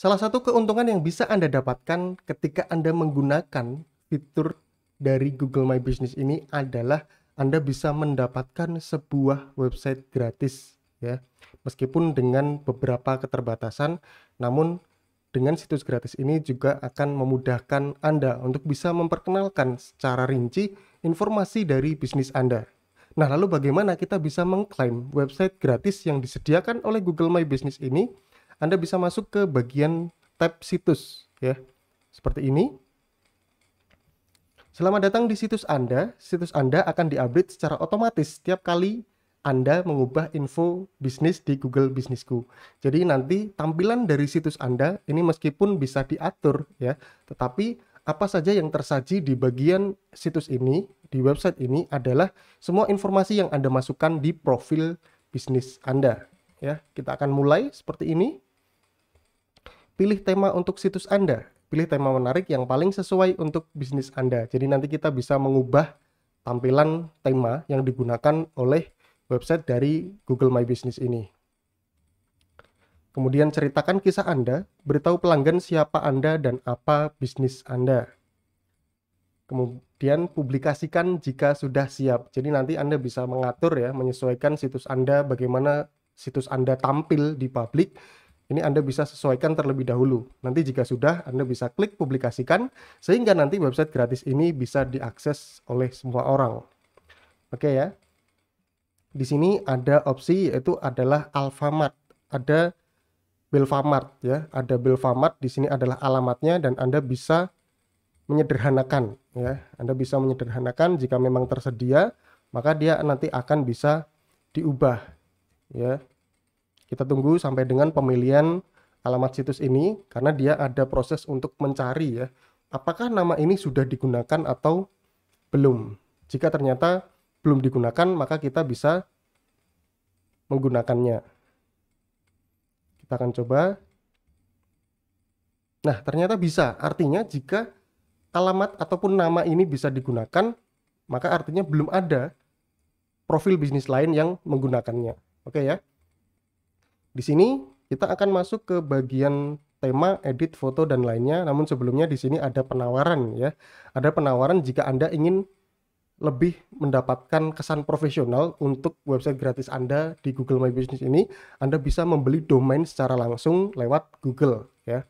Salah satu keuntungan yang bisa Anda dapatkan ketika Anda menggunakan fitur dari Google My Business ini adalah Anda bisa mendapatkan sebuah website gratis ya. Meskipun dengan beberapa keterbatasan, namun dengan situs gratis ini juga akan memudahkan Anda untuk bisa memperkenalkan secara rinci informasi dari bisnis Anda. Nah, lalu bagaimana kita bisa mengklaim website gratis yang disediakan oleh Google My Business ini? Anda bisa masuk ke bagian tab situs ya. Seperti ini. Selamat datang di situs Anda. Situs Anda akan diupdate secara otomatis setiap kali anda mengubah info bisnis di Google Bisnisku. Jadi nanti tampilan dari situs Anda ini meskipun bisa diatur ya, tetapi apa saja yang tersaji di bagian situs ini, di website ini adalah semua informasi yang Anda masukkan di profil bisnis Anda. Ya, kita akan mulai seperti ini pilih tema untuk situs Anda. Pilih tema menarik yang paling sesuai untuk bisnis Anda. Jadi nanti kita bisa mengubah tampilan tema yang digunakan oleh website dari Google My Business ini. Kemudian ceritakan kisah Anda, beritahu pelanggan siapa Anda dan apa bisnis Anda. Kemudian publikasikan jika sudah siap. Jadi nanti Anda bisa mengatur ya, menyesuaikan situs Anda bagaimana situs Anda tampil di publik ini Anda bisa sesuaikan terlebih dahulu. Nanti jika sudah, Anda bisa klik publikasikan sehingga nanti website gratis ini bisa diakses oleh semua orang. Oke ya. Di sini ada opsi yaitu adalah Alfamart. Ada Belfamart ya. Ada Belfamart di sini adalah alamatnya dan Anda bisa menyederhanakan ya. Anda bisa menyederhanakan jika memang tersedia, maka dia nanti akan bisa diubah ya kita tunggu sampai dengan pemilihan alamat situs ini karena dia ada proses untuk mencari ya. Apakah nama ini sudah digunakan atau belum? Jika ternyata belum digunakan, maka kita bisa menggunakannya. Kita akan coba. Nah, ternyata bisa. Artinya jika alamat ataupun nama ini bisa digunakan, maka artinya belum ada profil bisnis lain yang menggunakannya. Oke ya. Di sini kita akan masuk ke bagian tema, edit foto dan lainnya. Namun sebelumnya di sini ada penawaran ya. Ada penawaran jika Anda ingin lebih mendapatkan kesan profesional untuk website gratis Anda di Google My Business ini, Anda bisa membeli domain secara langsung lewat Google ya.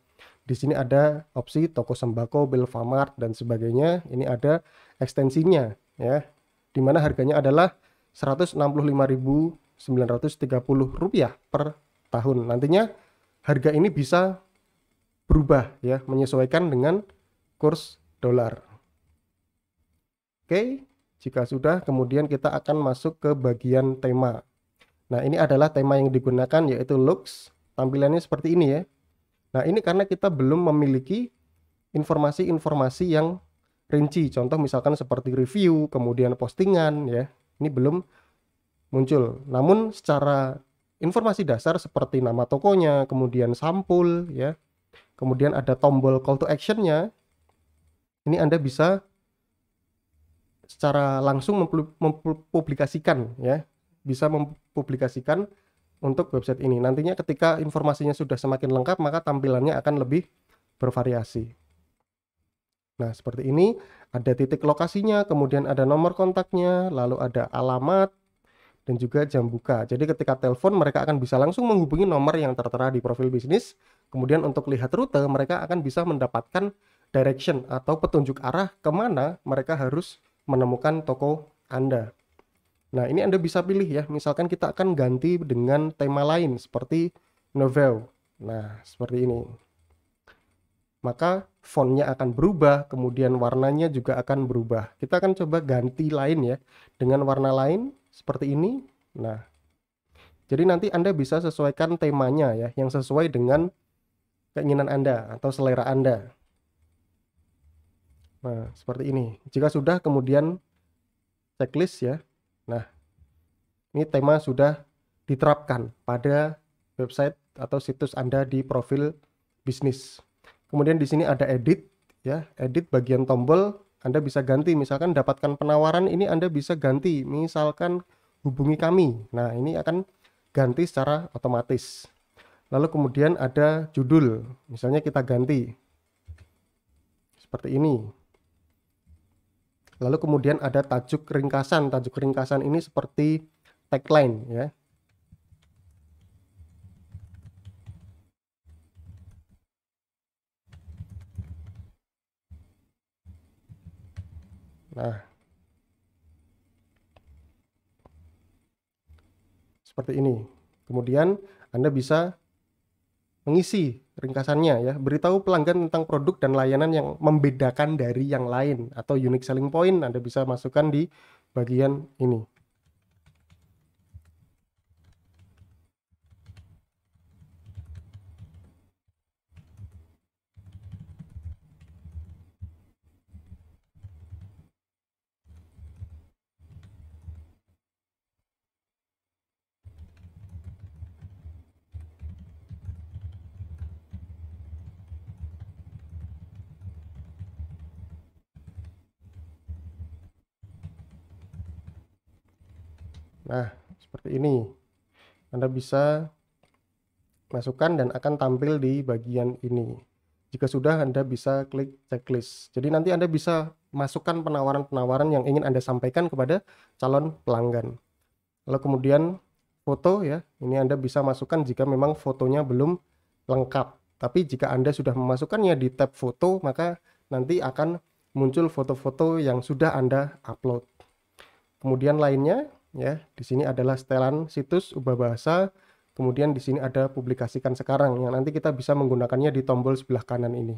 Di sini ada opsi toko sembako, Belfamart dan sebagainya. Ini ada ekstensinya ya. Di mana harganya adalah rp rupiah per tahun. Nantinya harga ini bisa berubah ya, menyesuaikan dengan kurs dolar. Oke, jika sudah kemudian kita akan masuk ke bagian tema. Nah, ini adalah tema yang digunakan yaitu looks. Tampilannya seperti ini ya. Nah, ini karena kita belum memiliki informasi-informasi yang rinci. Contoh misalkan seperti review, kemudian postingan ya. Ini belum muncul. Namun secara informasi dasar seperti nama tokonya, kemudian sampul ya. Kemudian ada tombol call to action Ini Anda bisa secara langsung mempublikasikan ya. Bisa mempublikasikan untuk website ini. Nantinya ketika informasinya sudah semakin lengkap, maka tampilannya akan lebih bervariasi. Nah, seperti ini ada titik lokasinya, kemudian ada nomor kontaknya, lalu ada alamat, dan juga jam buka. Jadi ketika telepon mereka akan bisa langsung menghubungi nomor yang tertera di profil bisnis. Kemudian untuk lihat rute mereka akan bisa mendapatkan direction atau petunjuk arah kemana mereka harus menemukan toko Anda. Nah ini Anda bisa pilih ya, misalkan kita akan ganti dengan tema lain seperti novel. Nah seperti ini. Maka fontnya akan berubah, kemudian warnanya juga akan berubah. Kita akan coba ganti lain ya dengan warna lain seperti ini. Nah, jadi nanti Anda bisa sesuaikan temanya ya, yang sesuai dengan keinginan Anda atau selera Anda. Nah, seperti ini. Jika sudah kemudian checklist ya. Nah, ini tema sudah diterapkan pada website atau situs Anda di profil bisnis. Kemudian di sini ada edit ya, edit bagian tombol anda bisa ganti misalkan dapatkan penawaran ini Anda bisa ganti misalkan hubungi kami. Nah, ini akan ganti secara otomatis. Lalu kemudian ada judul. Misalnya kita ganti seperti ini. Lalu kemudian ada tajuk ringkasan. Tajuk ringkasan ini seperti tagline ya. Nah, seperti ini. Kemudian Anda bisa mengisi ringkasannya ya. Beritahu pelanggan tentang produk dan layanan yang membedakan dari yang lain atau unique selling point Anda bisa masukkan di bagian ini. Nah, seperti ini. Anda bisa masukkan dan akan tampil di bagian ini. Jika sudah, Anda bisa klik checklist. Jadi nanti Anda bisa masukkan penawaran-penawaran yang ingin Anda sampaikan kepada calon pelanggan. Lalu kemudian foto ya, ini Anda bisa masukkan jika memang fotonya belum lengkap. Tapi jika Anda sudah memasukkannya di tab foto, maka nanti akan muncul foto-foto yang sudah Anda upload. Kemudian lainnya, ya. Di sini adalah setelan situs ubah bahasa. Kemudian di sini ada publikasikan sekarang yang nanti kita bisa menggunakannya di tombol sebelah kanan ini.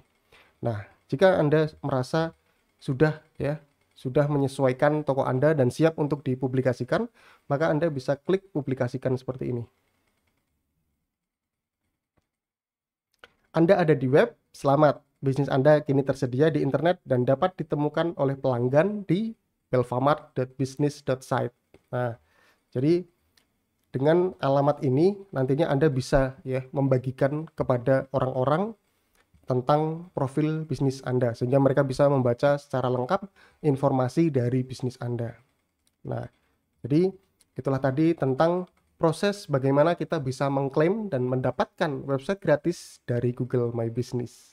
Nah, jika Anda merasa sudah ya, sudah menyesuaikan toko Anda dan siap untuk dipublikasikan, maka Anda bisa klik publikasikan seperti ini. Anda ada di web, selamat. Bisnis Anda kini tersedia di internet dan dapat ditemukan oleh pelanggan di belfamart.business.site. Nah, jadi dengan alamat ini nantinya Anda bisa ya membagikan kepada orang-orang tentang profil bisnis Anda sehingga mereka bisa membaca secara lengkap informasi dari bisnis Anda. Nah, jadi itulah tadi tentang proses bagaimana kita bisa mengklaim dan mendapatkan website gratis dari Google My Business.